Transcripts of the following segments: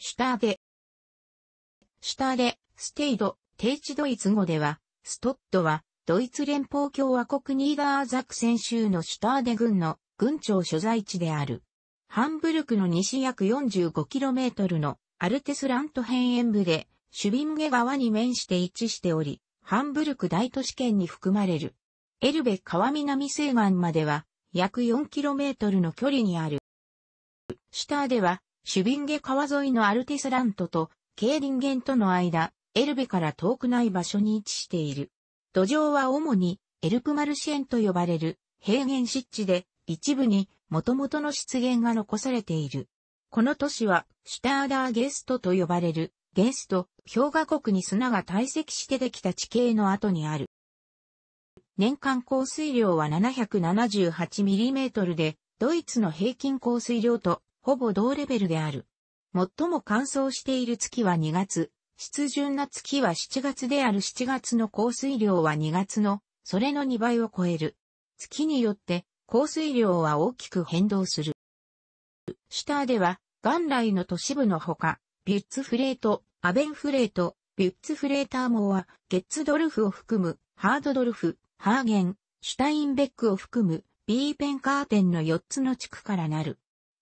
シシュターデ。ュターデ、ステイド、定地ドイツ語では、ストットは、ドイツ連邦共和国ニーダーザクセン州のシュターデ軍の軍庁所在地である。ハンブルクの西約 45km のアルテスラント辺縁部で、シュビンゲ川に面して位置しており、ハンブルク大都市圏に含まれる。エルベ川南西岸までは、約 4km の距離にある。シュターデは、シュビンゲ川沿いのアルティスラントと、ケーリンゲンとの間、エルベから遠くない場所に位置している。土壌は主に、エルプマルシェンと呼ばれる平原湿地で、一部に元々の湿原が残されている。この都市は、シュターダーゲストと呼ばれる、ゲスト、氷河国に砂が堆積してできた地形の後にある。年間降水量は 778mm で、ドイツの平均降水量とほぼ同レベルである。最も乾燥している月は2月、湿潤な月は7月である7月の降水量は2月の、それの2倍を超える。月によって降水量は大きく変動する。シュターでは、元来の都市部のほか、ビュッツフレート、アベンフレート、ビュッツフレーターモア、ゲッツドルフを含む、ハードドルフ、ハーゲン、シュタインベックを含む、ビーペンカーテンの4つの地区からなる。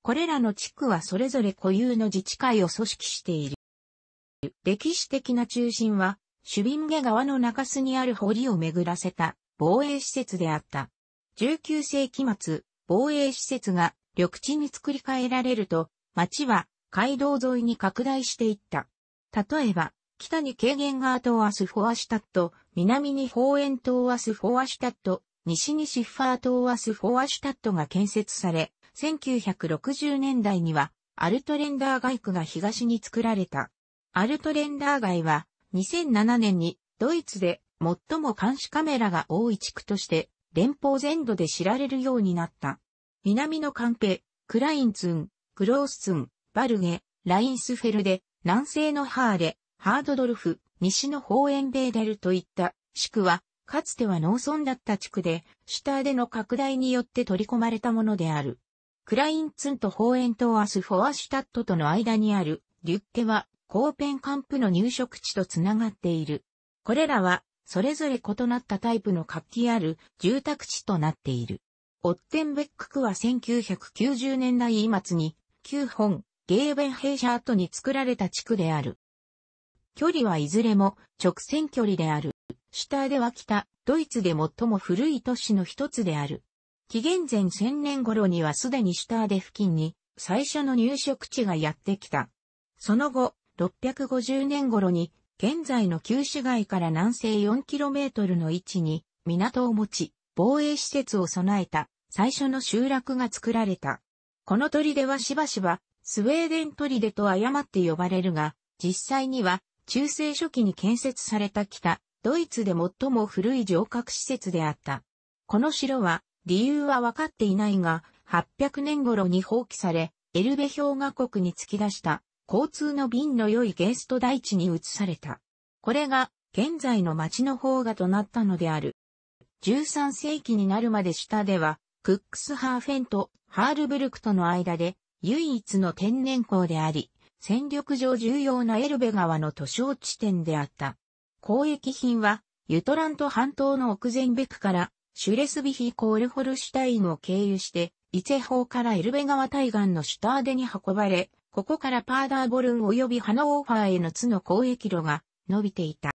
これらの地区はそれぞれ固有の自治会を組織している。歴史的な中心は、シュビンゲ川の中州にある堀を巡らせた防衛施設であった。19世紀末、防衛施設が緑地に作り変えられると、町は街道沿いに拡大していった。例えば、北に軽減川島アスフォアシュタット、南に方園島アスフォアシュタット、西にシッファー島アスフォアシュタットが建設され、1960年代には、アルトレンダー街区が東に作られた。アルトレンダー街は、2007年にドイツで最も監視カメラが多い地区として連邦全土で知られるようになった。南のカンペ、クラインツン、グロースツン、バルゲ、ラインスフェルデ、南西のハーレ、ハードドルフ、西のホーエンベーデルといった地区は、かつては農村だった地区で、シュターでの拡大によって取り込まれたものである。クラインツンとホーエントアスフォアシュタットとの間にあるリュッケはコーペンカンプの入植地とつながっている。これらはそれぞれ異なったタイプの活気ある住宅地となっている。オッテンベック区は1990年代末に9本ゲーベンヘイシャートに作られた地区である。距離はいずれも直線距離である。シュターでは北、ドイツで最も古い都市の一つである。紀元前1000年頃にはすでにシュターデ付近に最初の入植地がやってきた。その後、650年頃に現在の旧市街から南西 4km の位置に港を持ち、防衛施設を備えた最初の集落が作られた。この砦はしばしばスウェーデン砦と誤って呼ばれるが、実際には中世初期に建設された北、ドイツで最も古い城郭施設であった。この城は理由は分かっていないが、800年頃に放棄され、エルベ氷河国に突き出した交通の便の良いゲースト大地に移された。これが現在の町の方がとなったのである。13世紀になるまで下では、クックスハーフェンとハールブルクとの間で唯一の天然港であり、戦力上重要なエルベ川の都省地点であった。交易品は、ユトラント半島の奥前ベクからシュレスビヒコールホルシュタインを経由して、イツェからエルベ川対岸のシュターデに運ばれ、ここからパーダーボルン及びハノーファーへの津の交易路が伸びていた。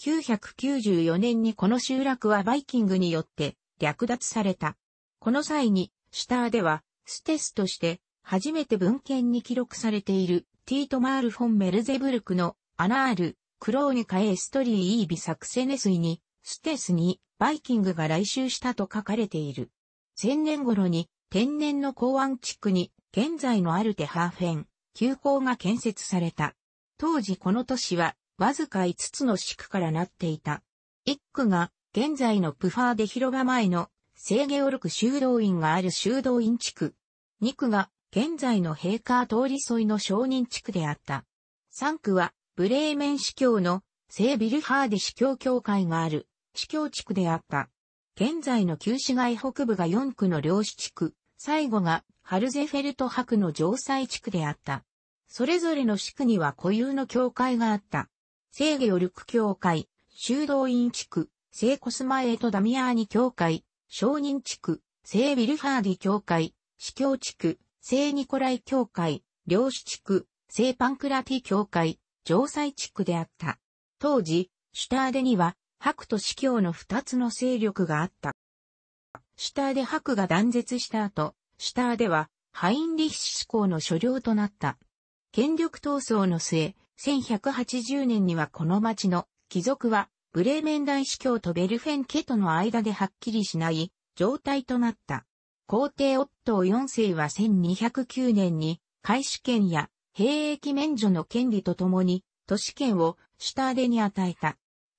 994年にこの集落はバイキングによって略奪された。この際に、シュターでは、ステスとして、初めて文献に記録されている、ティートマール・フォン・メルゼブルクの、アナール、クローニカ・エストリー・イービ・サクセネに、ステスに、バイキングが来襲したと書かれている。千年頃に天然の港湾地区に現在のアルテハーフェン、急行が建設された。当時この都市はわずか5つの地区からなっていた。一区が現在のプファーで広場前の聖ゲオルク修道院がある修道院地区。二区が現在のヘイカー通り沿いの商人地区であった。三区はブレーメン司教の聖ビルハーデ司教教会がある市境地区であった。現在の旧市街北部が4区の漁師地区、最後がハルゼフェルト博の城西地区であった。それぞれの市区には固有の教会があった。聖ゲオルク教会、修道院地区、聖コスマエートダミアーニ教会、商人地区、聖ビルハーディ教会、市教地区、聖ニコライ教会、漁師地区、聖パンクラティ教会、城西地区であった。当時、シュターデには白と司教の二つの勢力があった。シュターで白が断絶した後、シュターではハインリッシュ公の所領となった。権力闘争の末、1180年にはこの町の貴族はブレーメン大司教とベルフェン家との間ではっきりしない状態となった。皇帝オットー4世は1209年に、開始権や兵役免除の権利とともに、都市権をシュターデに与えた。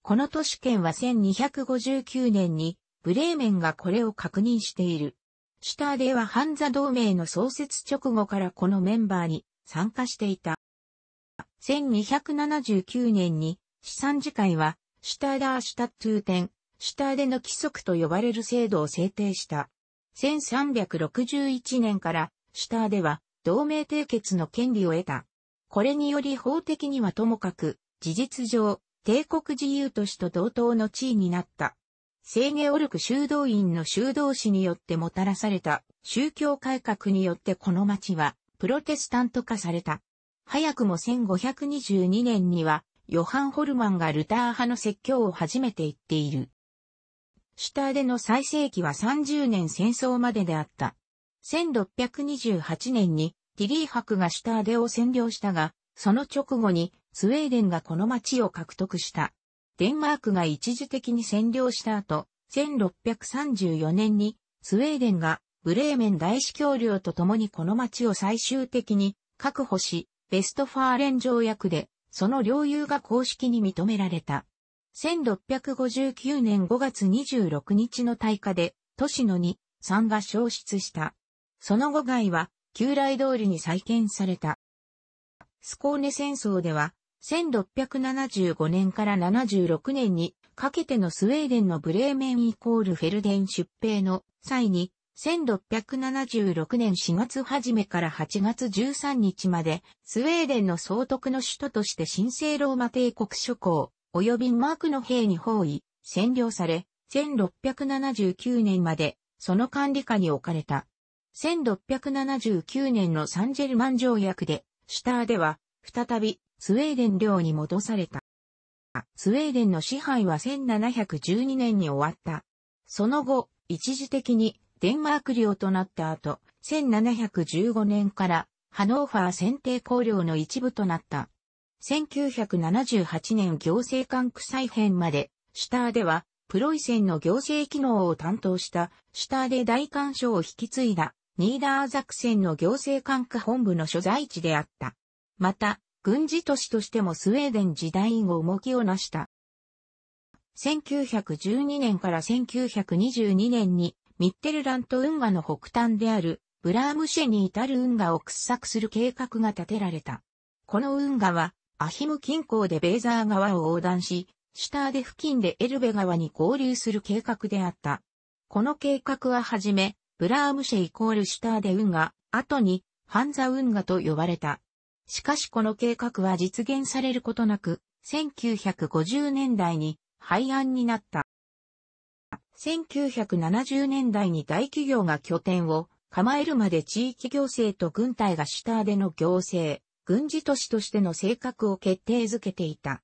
この都市圏は1259年にブレーメンがこれを確認している。シュターデはハンザ同盟の創設直後からこのメンバーに参加していた。1279年に資産次会はシュターダーシュタットゥーテン、シュターデの規則と呼ばれる制度を制定した。1361年からシュターデは同盟締結の権利を得た。これにより法的にはともかく、事実上、帝国自由都市と同等の地位になった。聖ゲオルク修道院の修道士によってもたらされた宗教改革によってこの町はプロテスタント化された。早くも1522年にはヨハン・ホルマンがルター派の説教を初めて言っている。シュターデの最盛期は30年戦争までであった。1628年にティリー博がシュターデを占領したが、その直後にスウェーデンがこの町を獲得した。デンマークが一時的に占領した後、1634年にスウェーデンがブレーメン大司教領と共にこの町を最終的に確保し、ベストファーレン条約でその領有が公式に認められた。1659年5月26日の大火で都市の2、3が消失した。その後外は旧来通りに再建された。スコーネ戦争では1675年から76年にかけてのスウェーデンのブレーメンイコールフェルデン出兵の際に、1676年4月初めから8月13日まで、スウェーデンの総督の首都として神聖ローマ帝国諸侯、及びマークの兵に包囲、占領され、1679年まで、その管理下に置かれた。1679年のサンジェルマン条約で、シュターでは、再びスウェーデン領に戻された。スウェーデンの支配は1712年に終わった。その後、一時的にデンマーク領となった後、1715年からハノーファー選定公領の一部となった。1978年行政管区再編まで、シュターでは、プロイセンの行政機能を担当したシュターで大官渉を引き継いだ、ニーダーザクセンの行政管区本部の所在地であった。また、軍事都市としてもスウェーデン時代以後重きをなした。1912年から1922年にミッテルラント運河の北端であるブラームシェに至る運河を掘削する計画が立てられた。この運河はアヒム近郊でベーザー川を横断し、シュターデ付近でエルベ川に合流する計画であった。この計画ははじめ、ブラームシェイコールシュターデ運河、後にハンザ運河と呼ばれた。しかしこの計画は実現されることなく、1950年代に廃案になった。1970年代に大企業が拠点を構えるまで地域行政と軍隊が主ーでの行政、軍事都市としての性格を決定づけていた。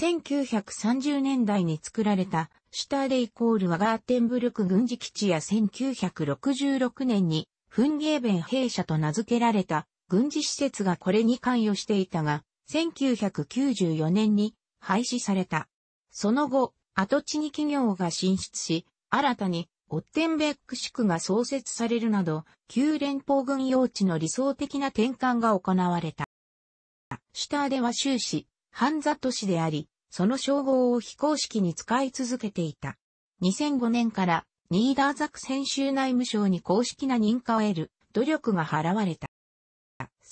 1930年代に作られたシュターレイコールはガーテンブルク軍事基地や1966年にフンゲーベン兵舎と名付けられた軍事施設がこれに関与していたが、1994年に廃止された。その後、跡地に企業が進出し、新たにオッテンベック市区が創設されるなど、旧連邦軍用地の理想的な転換が行われた。シュターでは終始、半座都市であり、その称号を非公式に使い続けていた。2005年から、ニーダーザクセン州内務省に公式な認可を得る努力が払われた。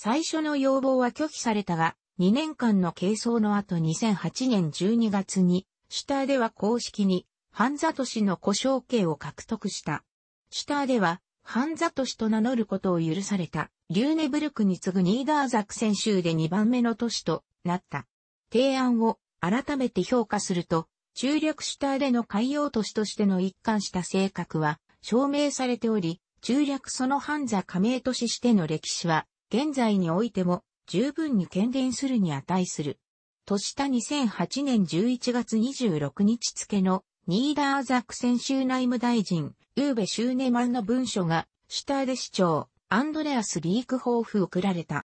最初の要望は拒否されたが、2年間の係争の後2008年12月に、シュターでは公式に、ハンザト市の故障刑を獲得した。シュターでは、ハンザト市と名乗ることを許された、リューネブルクに次ぐニーダーザクセン州で2番目の都市となった。提案を改めて評価すると、中略シュターでの海洋都市としての一貫した性格は証明されており、中略そのハンザ加盟都市しての歴史は現在においても十分に喧伝するに値する。とした2008年11月26日付のニーダーザク先週内務大臣、ウーベ・シューネマンの文書が、シュターデ市長、アンドレアス・リークホーフ送られた。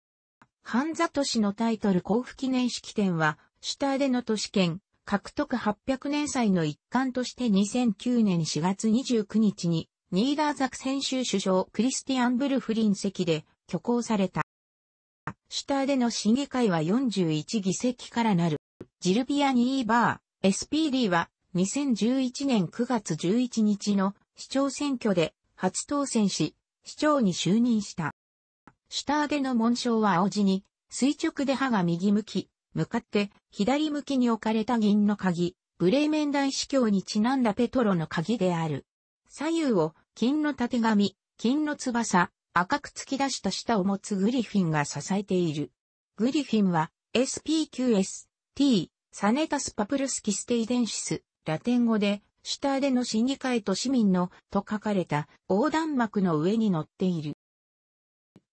ハンザ都市のタイトル交付記念式典は、シュターデの都市圏、獲得800年祭の一環として2009年4月29日に、ニーダーザク先週首相クリスティアン・ブルフリン席で挙行された。シュターでの審議会は41議席からなる。ジルビアニーバー、SPD は2011年9月11日の市長選挙で初当選し、市長に就任した。シュターでの紋章は青地に、垂直で歯が右向き、向かって左向きに置かれた銀の鍵、ブレーメン大司教にちなんだペトロの鍵である。左右を金の縦紙、金の翼、赤く突き出した舌を持つグリフィンが支えている。グリフィンは SPQS、T、サネタスパプルスキステイデンシス、ラテン語で、舌での審議会と市民の、と書かれた横断幕の上に載っている。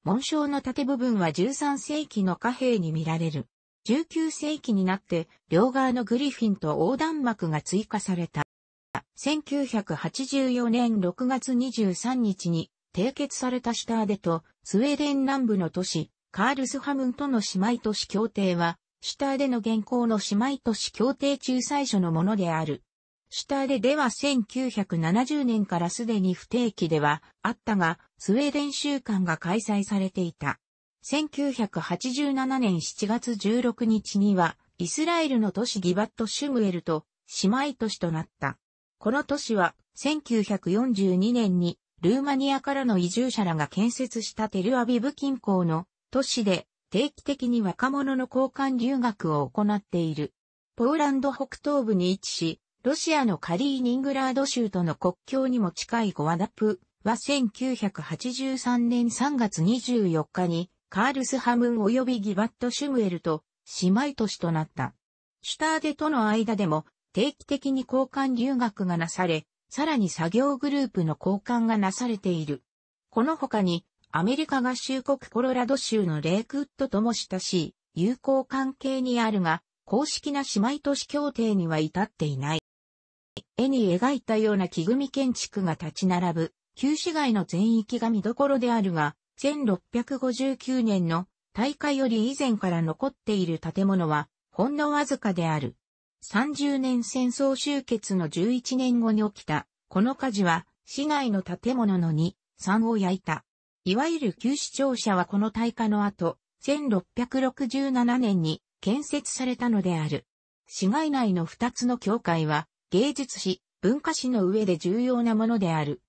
紋章の縦部分は13世紀の貨幣に見られる。19世紀になって、両側のグリフィンと横断幕が追加された。1984年6月23日に締結されたシターデとスウェーデン南部の都市、カールスハムンとの姉妹都市協定は、シュターデの現行の姉妹都市協定中最初のものである。シュターデでは1970年からすでに不定期ではあったが、スウェーデン週間が開催されていた。1987年7月16日には、イスラエルの都市ギバット・シュムエルと姉妹都市となった。この都市は1942年にルーマニアからの移住者らが建設したテルアビブ近郊の都市で定期的に若者の交換留学を行っている。ポーランド北東部に位置し、ロシアのカリーニングラード州との国境にも近いゴワダプは1983年3月24日にカールスハムン及びギバット・シュムエルと姉妹都市となった。シュターデとの間でも定期的に交換留学がなされ、さらに作業グループの交換がなされている。この他に、アメリカ合衆国コロラド州のレイクウッドとも親しい友好関係にあるが、公式な姉妹都市協定には至っていない。絵に描いたような木組建築が立ち並ぶ、旧市街の全域が見どころであるが、1659年の大火より以前から残っている建物は、ほんのわずかである。30年戦争終結の11年後に起きた、この火事は、市内の建物の2、3を焼いた。いわゆる旧市庁舎はこの大火の後、1667年に建設されたのである。市街内の2つの教会は、芸術史、文化史の上で重要なものである。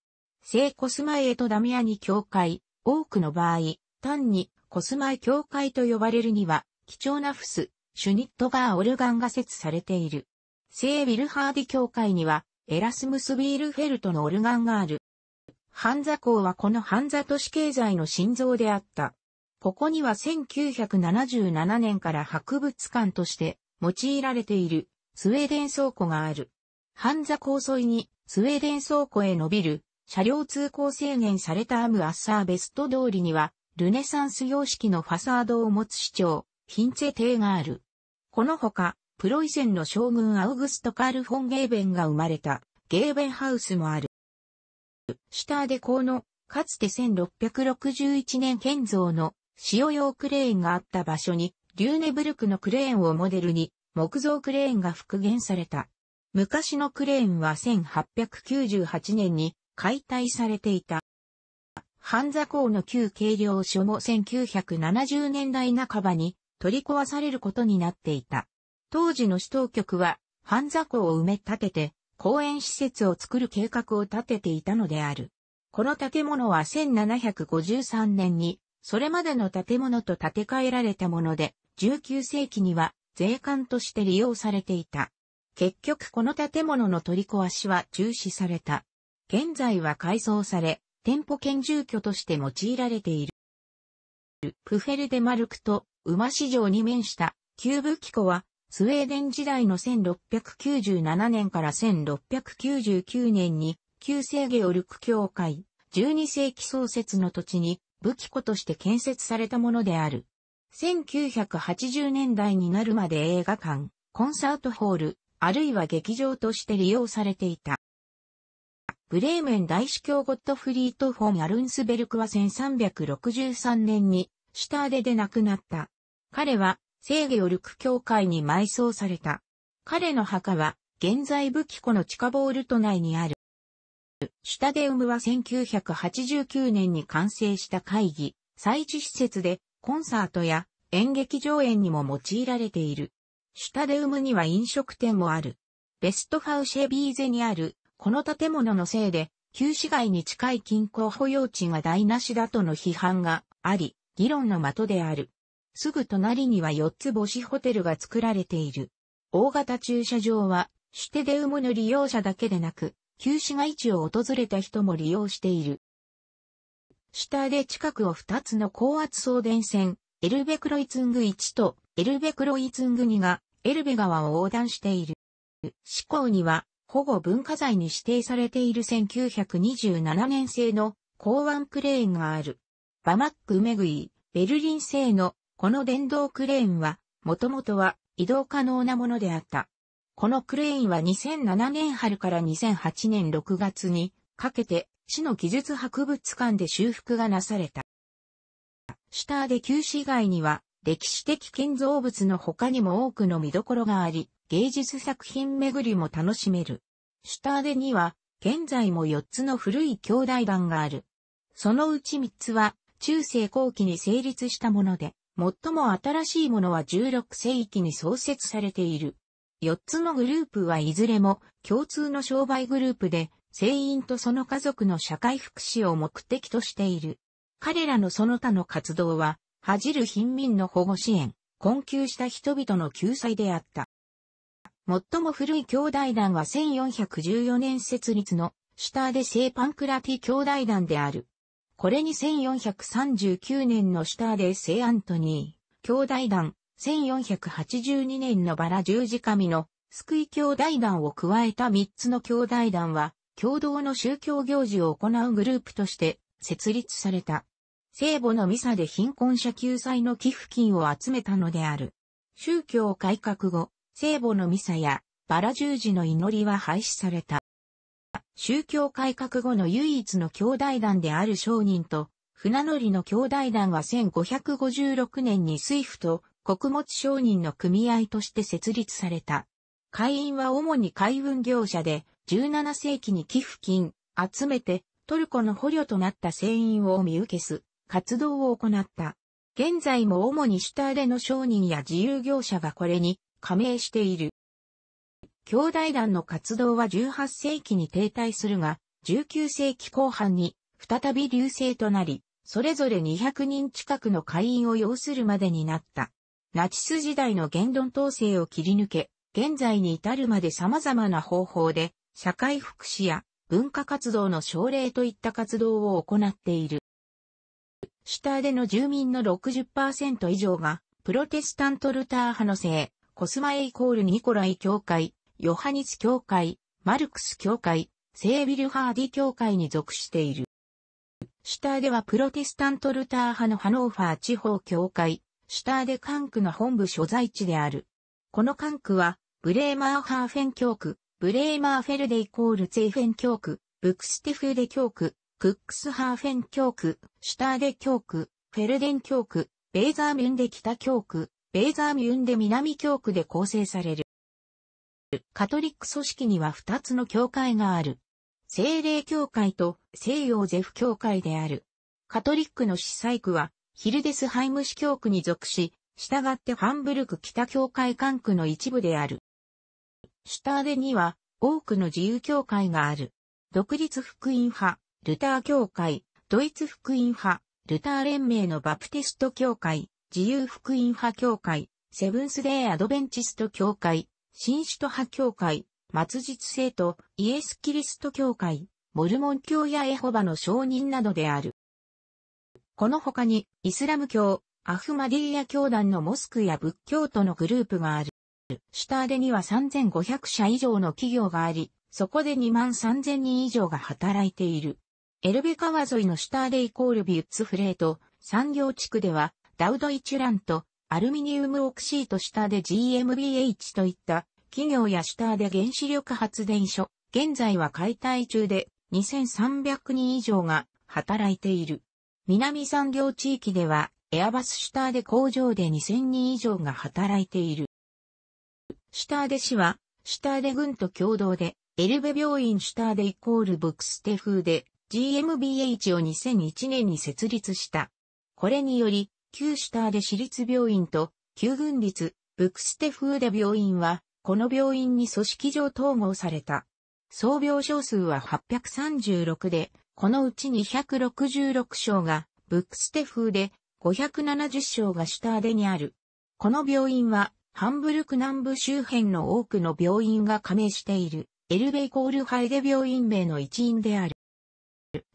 聖コスマエとダミアニ教会、多くの場合、単にコスマエ教会と呼ばれるには、貴重なフス、シュニットガーオルガンが設されている。聖ウィルハーディ教会には、エラスムス・ビールフェルトのオルガンがある。ハンザ港はこのハンザ都市経済の心臓であった。ここには1977年から博物館として用いられているスウェーデン倉庫がある。ハンザ港沿いにスウェーデン倉庫へ伸びる車両通行制限されたアム・アッサーベスト通りにはルネサンス様式のファサードを持つ市長、ヒンツェ帝がある。このほか、プロイセンの将軍アウグスト・カール・フォン・ゲーベンが生まれた、ゲーベンハウスもある。シュターデ港の、かつて1661年建造の、塩用クレーンがあった場所に、リューネブルクのクレーンをモデルに、木造クレーンが復元された。昔のクレーンは1898年に解体されていた。半座港の旧軽量所も1970年代半ばに取り壊されることになっていた。当時の市当局は、半座湖を埋め立てて、公園施設を作る計画を立てていたのである。この建物は1753年に、それまでの建物と建て替えられたもので、19世紀には税関として利用されていた。結局この建物の取り壊しは中止された。現在は改装され、店舗兼住居として用いられている。プフェルデマルクと馬市場に面したキューブは、スウェーデン時代の1697年から1699年に、旧制ゲオルク教会、12世紀創設の土地に、武器庫として建設されたものである。1980年代になるまで映画館、コンサートホール、あるいは劇場として利用されていた。ブレーメン大司教ゴットフリート・フォン・アルンスベルクは1363年にシュターデで亡くなった。彼は、聖ゲオルク教会に埋葬された。彼の墓は、現在武器庫の地下ボール都内にある。シュタデウムは1989年に完成した会議、祭事施設で、コンサートや演劇上演にも用いられている。シュタデウムには飲食店もある。ベストファウシェビーゼにある、この建物のせいで、旧市街に近い近郊保養地が台無しだとの批判があり、議論の的である。すぐ隣には4つ星ホテルが作られている。大型駐車場は、シュテデウムの利用者だけでなく、旧市街地を訪れた人も利用している。下で近くを2つの高圧送電線、エルベクロイツング1とエルベクロイツング2がエルベ川を横断している。市港には保護文化財に指定されている1927年製の港湾クレーンがある。バマックメグイ、ベルリン製のこの電動クレーンは、もともとは移動可能なものであった。このクレーンは2007年春から2008年6月にかけて市の技術博物館で修復がなされた。シュターデ旧市街には歴史的建造物の他にも多くの見どころがあり、芸術作品巡りも楽しめる。シュターデには現在も4つの古い兄弟団がある。そのうち3つは中世後期に成立したもので、最も新しいものは16世紀に創設されている。4つのグループはいずれも共通の商売グループで、船員とその家族の社会福祉を目的としている。彼らのその他の活動は、恥じる貧民の保護支援、困窮した人々の救済であった。最も古い兄弟団は1414年設立の、シュターデセイ・パンクラティ兄弟団である。これに1439年のシュターレ聖アントニー、兄弟団、1482年のバラ十字神の救い兄弟団を加えた3つの兄弟団は、共同の宗教行事を行うグループとして設立された。聖母のミサで貧困者救済の寄付金を集めたのである。宗教改革後、聖母のミサやバラ十字の祈りは廃止された。宗教改革後の唯一の兄弟団である商人と、船乗りの兄弟団は1556年に水府と穀物商人の組合として設立された。会員は主に海運業者で、17世紀に寄付金、集めて、トルコの捕虜となった船員を見受けす、活動を行った。現在も主に下での商人や自由業者がこれに加盟している。兄弟団の活動は18世紀に停滞するが、19世紀後半に再び流星となり、それぞれ200人近くの会員を要するまでになった。ナチス時代の言論統制を切り抜け、現在に至るまで様々な方法で、社会福祉や文化活動の奨励といった活動を行っている。下での住民の60%以上が、プロテスタントルター派の姓、コスマエイコールニコライ教会、ヨハニス教会、マルクス教会、聖ビルハーディ教会に属している。シュターではプロテスタントルター派のハノーファー地方教会、シュターデ管区の本部所在地である。この管区は、ブレーマーハーフェン教区、ブレーマーフェルデイコールツェイフェン教区、ブクステフーデ教区、クックスハーフェン教区、シュターデ教区、フェルデン教区、ベーザーミュンデ北教区、ベーザーミュンデ南教区で構成される。カトリック組織には2つの教会がある。聖霊教会と西洋ゼフ教会である。カトリックの司祭区はヒルデスハイム市教区に属し、従ってハンブルク北教会管区の一部である。シュターデには多くの自由教会がある。独立福音派、ルター教会、ドイツ福音派、ルター連盟のバプテスト教会、自由福音派教会、セブンスデーアドベンチスト教会、新首都派教会、末日聖徒、イエス・キリスト教会、モルモン教やエホバの証人などである。この他に、イスラム教、アフマディーヤ教団のモスクや仏教徒のグループがある。シュターデには3500社以上の企業があり、そこで2万3000人以上が働いている。エルベ川沿いのシュターデイコールビュッツフレート産業地区では、ダウドイチュランとアルミニウムオクシートシュターデ GMBH といった企業やシュターで原子力発電所、現在は解体中で2300人以上が働いている。南産業地域ではエアバスシュターで工場で2000人以上が働いている。シュターで市はシュターで軍と共同でエルベ病院シュターでイコールブクステ風で GMBH を2001年に設立した。これにより、旧シュターで市立病院と旧軍立ブクステ風で病院はこの病院に組織上統合された。総病床数は836で、このうち266床がブックステ風で、570床がシュターデにある。この病院は、ハンブルク南部周辺の多くの病院が加盟している、エルベイコールハイデ病院名の一員である。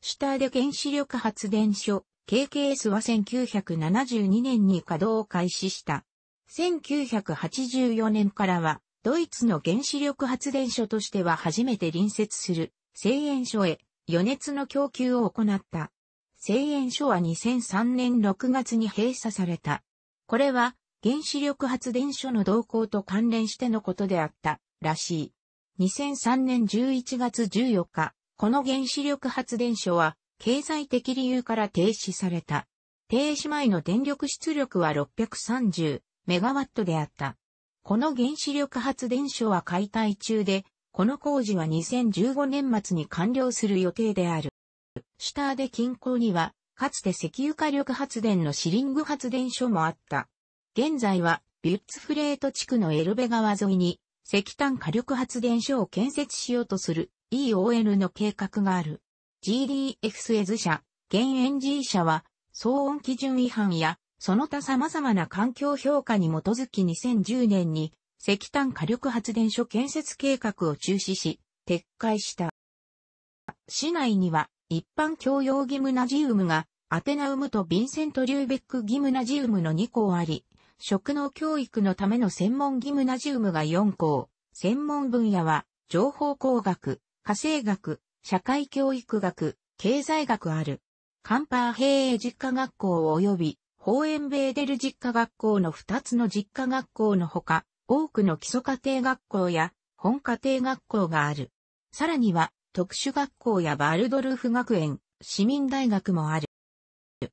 シュターデ原子力発電所、KKS は1972年に稼働を開始した。1984年からは、ドイツの原子力発電所としては初めて隣接する製塩所へ余熱の供給を行った。製塩所は2003年6月に閉鎖された。これは原子力発電所の動向と関連してのことであったらしい。2003年11月14日、この原子力発電所は経済的理由から停止された。停止前の電力出力は630メガワットであった。この原子力発電所は解体中で、この工事は2015年末に完了する予定である。シュターデ近郊には、かつて石油火力発電のシリング発電所もあった。現在は、ビュッツフレート地区のエルベ川沿いに、石炭火力発電所を建設しようとする e o n の計画がある。GDF s エズ社、現エンジー社は、騒音基準違反やその他様々な環境評価に基づき2010年に石炭火力発電所建設計画を中止し、撤回した。市内には一般教養ギムナジウムがアテナウムとヴィンセント・リューベック・ギムナジウムの2校あり、職能教育のための専門ギムナジウムが4校、専門分野は情報工学、家政学、社会教育学、経済学ある。カンパー平営実家学校及び公園ベーデル実家学校の2つの実家学校のほか、多くの基礎家庭学校や本家庭学校がある。さらには、特殊学校やバルドルフ学園、市民大学もある。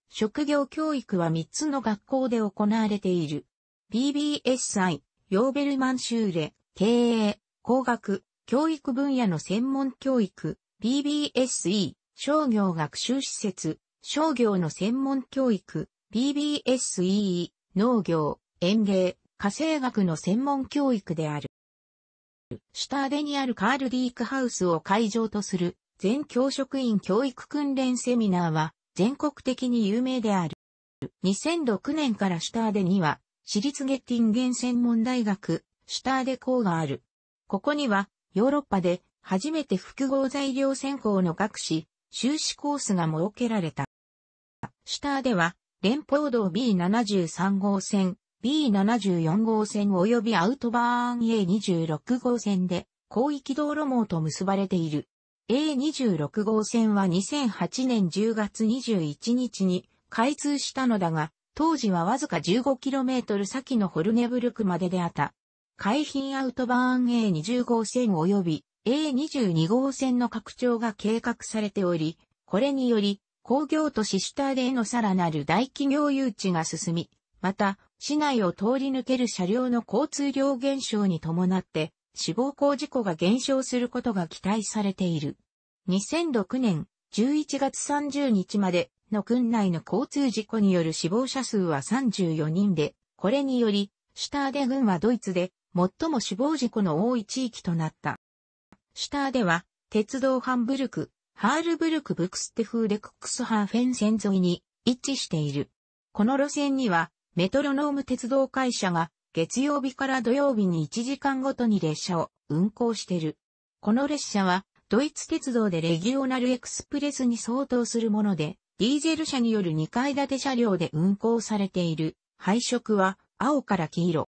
職業教育は3つの学校で行われている。BBS i ヨーベルマンシューレ、経営、工学、教育分野の専門教育、BBSE、商業学習施設、商業の専門教育、PBSEE、農業、園芸、家政学の専門教育である。シュターデにあるカール・ディークハウスを会場とする全教職員教育訓練セミナーは全国的に有名である。2006年からシュターデには私立ゲッティンゲン専門大学シュターデ校がある。ここにはヨーロッパで初めて複合材料専攻の学士、修士コースが設けられた。シュターデは連邦道 B73 号線、B74 号線及びアウトバーン A26 号線で広域道路網と結ばれている。A26 号線は2008年10月21日に開通したのだが、当時はわずか 15km 先のホルネブルクまでであった。海浜アウトバーン A20 号線及び A22 号線の拡張が計画されており、これにより工業都市シターデへのさらなる大企業誘致が進み、また、市内を通り抜ける車両の交通量減少に伴って、死亡工事故が減少することが期待されている。2006年11月30日までの郡内の交通事故による死亡者数は34人で、これにより、シュターデ郡はドイツで最も死亡事故の多い地域となった。シュターデは鉄道ハンブルク、ハールブルク・ブクステフーデクックスハーフェン線沿いに位置している。この路線にはメトロノーム鉄道会社が月曜日から土曜日に1時間ごとに列車を運行している。この列車はドイツ鉄道でレギオナルエクスプレスに相当するもので、ディーゼル車による2階建て車両で運行されている。配色は青から黄色。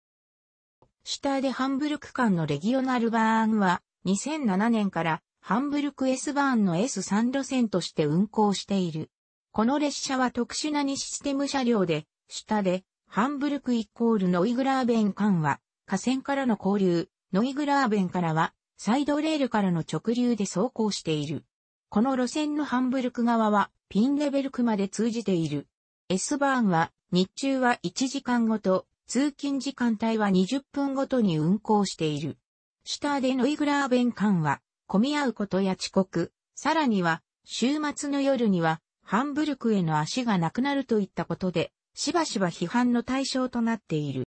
下でハンブルク間のレギオナルバーンは2007年からハンブルク S バーンの S3 路線として運行している。この列車は特殊な2システム車両で、下で、ハンブルクイコールノイグラーベン間は、河川からの交流、ノイグラーベンからは、サイドレールからの直流で走行している。この路線のハンブルク側は、ピンレベルクまで通じている。S バーンは、日中は1時間ごと、通勤時間帯は20分ごとに運行している。下でノイグラーベン間は、混み合うことや遅刻、さらには、週末の夜には、ハンブルクへの足がなくなるといったことで、しばしば批判の対象となっている。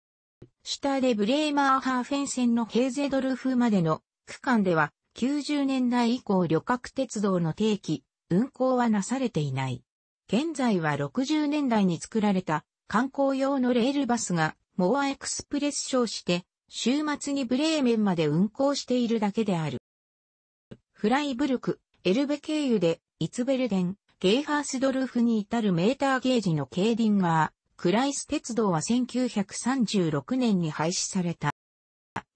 下でブレーマーハーフェン線のヘーゼドルフまでの区間では、90年代以降旅客鉄道の定期、運行はなされていない。現在は60年代に作られた観光用のレールバスがモアエクスプレス称して、週末にブレーメンまで運行しているだけである。フライブルク、エルベ経由で、イツベルデン、ゲイハースドルフに至るメーターゲージのケーディンガー、クライス鉄道は1936年に廃止された。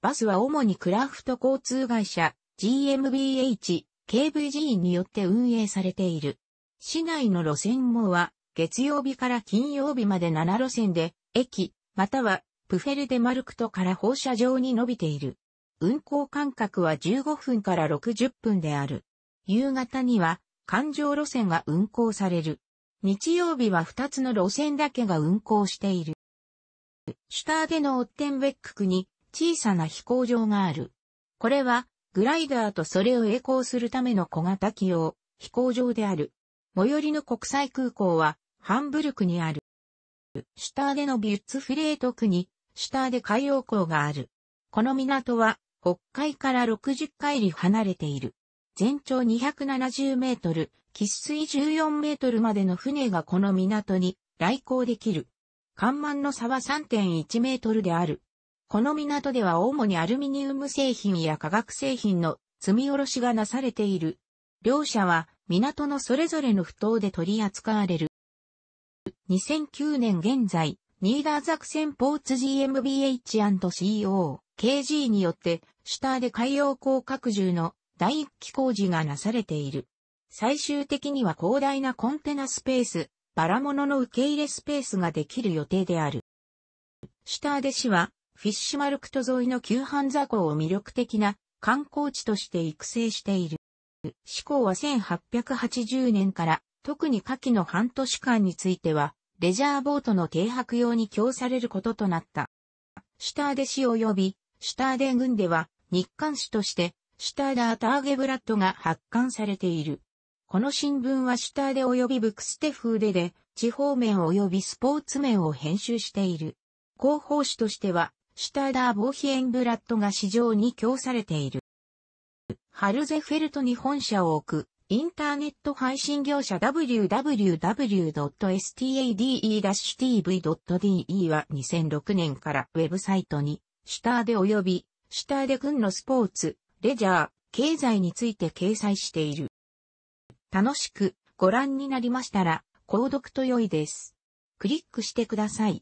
バスは主にクラフト交通会社、GMBH、KVG によって運営されている。市内の路線網は、月曜日から金曜日まで7路線で、駅、または、プフェルデマルクトから放射状に伸びている。運行間隔は15分から60分である。夕方には環状路線が運行される。日曜日は2つの路線だけが運行している。シュターデのオッテンベック区に小さな飛行場がある。これはグライダーとそれを栄光するための小型機用飛行場である。最寄りの国際空港はハンブルクにある。シュターデのビュッツフレート区にシュターデ海洋港がある。この港は北海から60海里離れている。全長270メートル、喫水14メートルまでの船がこの港に来航できる。干満の差は3.1メートルである。この港では主にアルミニウム製品や化学製品の積み下ろしがなされている。両社は港のそれぞれの不当で取り扱われる。2009年現在、ニーダーザクセンポーツ GmbH&CO、KG によってシュターで海洋港拡充の第一期工事がなされている。最終的には広大なコンテナスペース、バラ物の受け入れスペースができる予定である。シュターデ市は、フィッシュマルクト沿いの旧ハンザ港を魅力的な観光地として育成している。市港は1880年から特に夏季の半年間については、レジャーボートの停泊用に供されることとなった。シュターデ市及びシュターデ郡では日刊紙として、シュターダー・ターゲブラッドが発刊されている。この新聞はシュターデ及びブクステフーデで、地方面及びスポーツ面を編集している。広報誌としては、シュターダー・ボーヒエンブラッドが市場に供されている。ハルゼフェルトに本社を置く、インターネット配信業者 www.stade-tv.de は2006年からウェブサイトに、シュターデ及びシュターで軍のスポーツ、レジャー、経済について掲載している。楽しくご覧になりましたら、購読と良いです。クリックしてください。